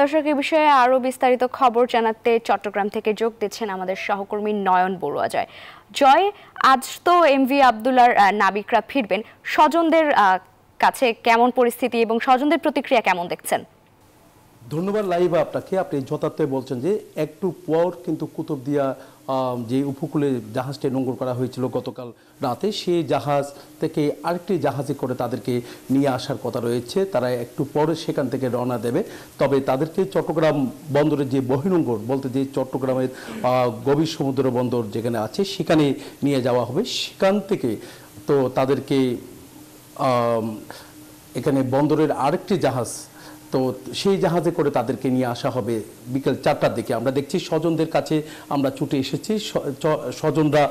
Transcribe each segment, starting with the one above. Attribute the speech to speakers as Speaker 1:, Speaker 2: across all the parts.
Speaker 1: দর্শক এ বিষয়ে আরো বিস্তারিত খবর জানাতে চট্টগ্রাম থেকে যোগ দিচ্ছেন আমাদের সহকর্মী নয়ন বড়ুয়া জয় জয় আজ তো এমভি আবদুল্লার নাবিকরা ফিরবেন স্বজনদের কাছে কেমন পরিস্থিতি এবং স্বজনদের প্রতিক্রিয়া কেমন দেখছেন
Speaker 2: ধন্যবাদ লাইভা আপনাকে আপনি যথার্থ বলছেন যে একটু পর কিন্তু কুতুবদিয়া যে উপকূলে জাহাজটি নোংর করা হয়েছিল গতকাল রাতে সেই জাহাজ থেকে আরেকটি জাহাজে করে তাদেরকে নিয়ে আসার কথা রয়েছে তারা একটু পরে সেখান থেকে রওনা দেবে তবে তাদেরকে চট্টগ্রাম বন্দরের যে বহিরঙ্গর বলতে যে চট্টগ্রামের গভীর সমুদ্র বন্দর যেখানে আছে সেখানে নিয়ে যাওয়া হবে সেখান থেকে তো তাদেরকে এখানে বন্দরের আরেকটি জাহাজ তো সেই জাহাজে করে তাদেরকে নিয়ে আসা হবে বিকেল চারটার দিকে আমরা দেখছি স্বজনদের কাছে আমরা ছুটে এসেছি স্বজনরা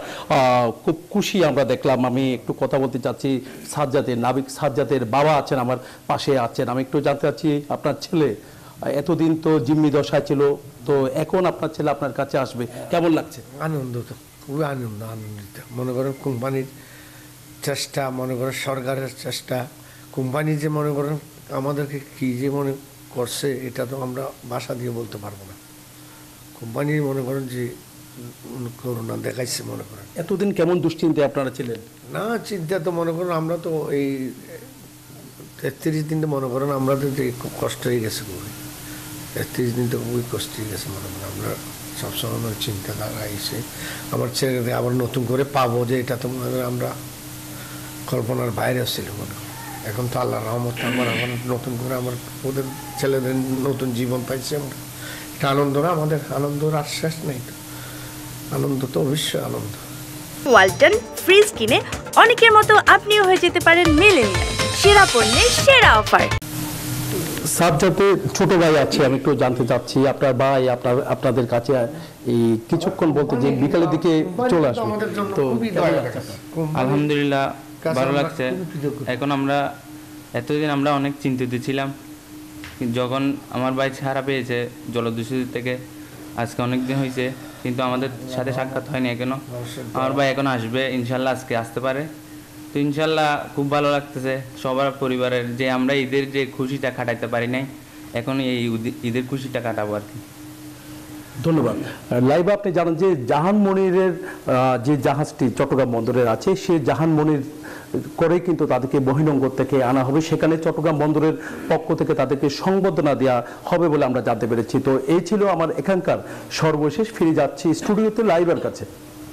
Speaker 2: খুব খুশি আমরা দেখলাম আমি একটু কথা বলতে চাচ্ছি সাজ্জাদের নাবিক সাজ্জাদের বাবা আছেন আমার পাশে আছেন আমি একটু জানতে চাচ্ছি আপনার ছেলে এতদিন তো জিম্মি দশায় ছিল তো এখন আপনার ছেলে আপনার কাছে আসবে কেমন লাগছে আনন্দ তো খুবই আনন্দ আনন্দিত মনে করেন কোম্পানির চেষ্টা মনে করেন সরকারের
Speaker 3: চেষ্টা কোম্পানি যে মনে করেন আমাদেরকে কী যে মনে করছে এটা তো আমরা বাসা দিয়ে বলতে পারবো না কোম্পানি মনে করেন যে করোনা দেখাইছে মনে করেন এতদিন কেমন দুশ্চিন্তায় আপনারা ছিলেন না চিন্তা তো মনে করেন আমরা তো এই তেত্রিশ দিনটা মনে করেন আমরা তো খুব কষ্ট হয়ে গেছে খুবই তেত্রিশ দিন তো খুবই কষ্ট হয়ে গেছে মনে করেন আমরা সবসময় আমার চিন্তাধারা এসে আমার ছেলেদের আবার নতুন করে পাবো যে এটা তো মনে করেন আমরা কল্পনার বাইরে ছিল মনে করেন এখন তো আল্লাহ রহমত আমার আমার নতুন করে আমার ওদের ছেলেদের নতুন জীবন পাইছে আমরা এটা আনন্দ না আমাদের আনন্দর আর শেষ নেই তো আনন্দ তো অবশ্যই আনন্দ
Speaker 2: ওয়ালটন ফ্রিজ কিনে অনেকের মতো আপনিও হয়ে যেতে পারেন মেলেন সেরা পণ্যের সেরা অফার সাবজেক্টে ছোট ভাই আছে আমি একটু জানতে চাচ্ছি আপনার ভাই আপনার আপনাদের কাছে এই কিছুক্ষণ বলতে যে বিকালের দিকে চলে আসবে তো
Speaker 1: আলহামদুলিল্লাহ ভালো লাগছে এখন আমরা এতদিন আমরা অনেক চিন্তিত ছিলাম যখন আমার ভাই ছাড়া পেয়েছে জলদূষিত থেকে আজকে অনেক দিন হয়েছে কিন্তু আমাদের সাথে সাক্ষাৎ হয়নি এখনো আমার ভাই এখন আসবে ইনশাল্লাহ আজকে আসতে পারে তো ইনশাল্লাহ খুব ভালো লাগতেছে সবার পরিবারের যে আমরা ঈদের যে খুশিটা কাটাইতে পারি নাই এখন এই ঈদের খুশিটা কাটাবো আর কি
Speaker 2: ধন্যবাদ লাইভ আপনি জানেন যে জাহান মনিরের যে জাহাজটি চট্টগ্রাম বন্দরের আছে সে জাহান মনির করে কিন্তু তাদেরকে বহিনঙ্গর থেকে আনা হবে সেখানে চট্টগ্রাম বন্দরের পক্ষ থেকে তাদেরকে সংবর্ধনা দেওয়া হবে বলে আমরা জানতে পেরেছি তো এই ছিল আমার এখানকার সর্বশেষ ফিরে যাচ্ছি স্টুডিওতে লাইভের কাছে